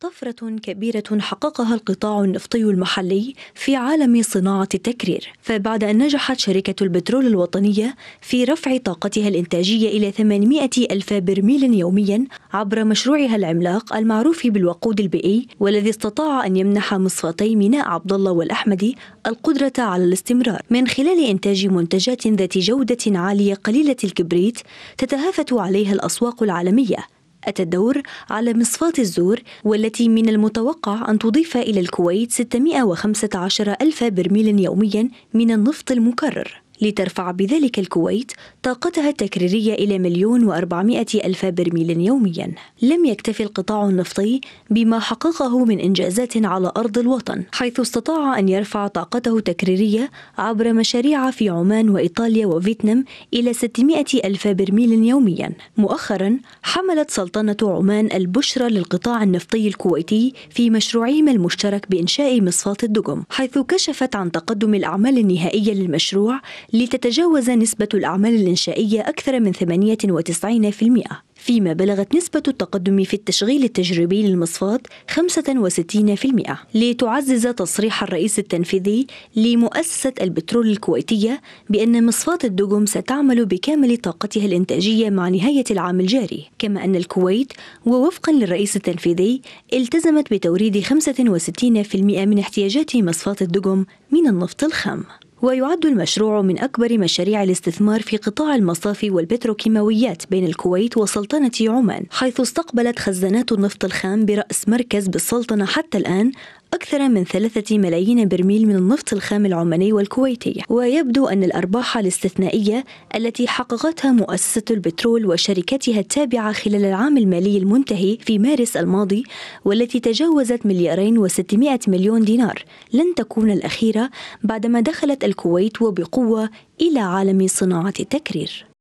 طفرة كبيرة حققها القطاع النفطي المحلي في عالم صناعة التكرير، فبعد أن نجحت شركة البترول الوطنية في رفع طاقتها الإنتاجية إلى 800 ألف برميل يوميا عبر مشروعها العملاق المعروف بالوقود البيئي، والذي استطاع أن يمنح مصفتي ميناء عبد الله والأحمدي القدرة على الاستمرار من خلال إنتاج منتجات ذات جودة عالية قليلة الكبريت تتهافت عليها الأسواق العالمية أتى الدور على مصفاة الزور والتي من المتوقع أن تضيف إلى الكويت 615 ألف برميل يوميا من النفط المكرر لترفع بذلك الكويت طاقتها التكريرية إلى مليون وأربعمائة ألف برميل يوميا لم يكتف القطاع النفطي بما حققه من إنجازات على أرض الوطن حيث استطاع أن يرفع طاقته التكريرية عبر مشاريع في عمان وإيطاليا وفيتنام إلى 600 ألف برميل يوميا مؤخرا حملت سلطنة عمان البشرى للقطاع النفطي الكويتي في مشروعهم المشترك بإنشاء مصفاة الدقم حيث كشفت عن تقدم الأعمال النهائية للمشروع لتتجاوز نسبة الأعمال الإنشائية أكثر من 98% فيما بلغت نسبة التقدم في التشغيل التجريبي للمصفات 65% لتعزز تصريح الرئيس التنفيذي لمؤسسة البترول الكويتية بأن مصفات الدجم ستعمل بكامل طاقتها الإنتاجية مع نهاية العام الجاري كما أن الكويت ووفقا للرئيس التنفيذي التزمت بتوريد 65% من احتياجات مصفات الدجم من النفط الخام ويعد المشروع من أكبر مشاريع الاستثمار في قطاع المصافي والبتروكيماويات بين الكويت وسلطنة عمان حيث استقبلت خزانات النفط الخام برأس مركز بالسلطنة حتى الآن أكثر من ثلاثة ملايين برميل من النفط الخام العماني والكويتي ويبدو أن الأرباح الاستثنائية التي حققتها مؤسسة البترول وشركتها التابعة خلال العام المالي المنتهي في مارس الماضي والتي تجاوزت مليارين وستمائة مليون دينار لن تكون الأخيرة بعدما دخلت الكويت وبقوة إلى عالم صناعة التكرير